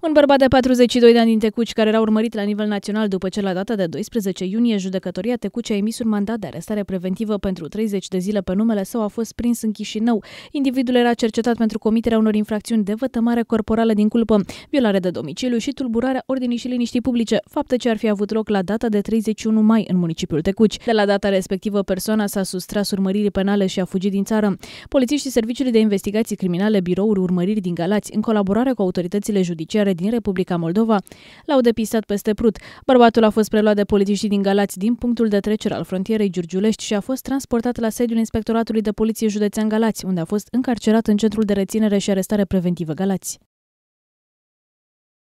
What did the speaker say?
Un bărbat de 42 de ani din Tecuci, care era urmărit la nivel național după ce la data de 12 iunie judecătoria Tecuci a emis un mandat de arestare preventivă pentru 30 de zile pe numele său a fost prins în Chișinău. Individul era cercetat pentru comiterea unor infracțiuni de vătămare corporală din culpă, violare de domiciliu și tulburarea ordinii și liniștii publice, fapte ce ar fi avut loc la data de 31 mai în municipiul Tecuci. De la data respectivă, persoana s-a sustras urmăririi penale și a fugit din țară. Polițiștii Serviciului de Investigații Criminale Biroul Urmăriri din Galați, în colaborare cu autoritățile judiciare, Secretare din Republica Moldova l-au depistat peste Prut. Bărbatul a fost preluat de polițiștii din Galați din punctul de trecere al frontierei Giurgiulești și a fost transportat la sediul Inspectoratului de Poliție Județean Galați, unde a fost încarcerat în centrul de reținere și arestare preventivă Galați.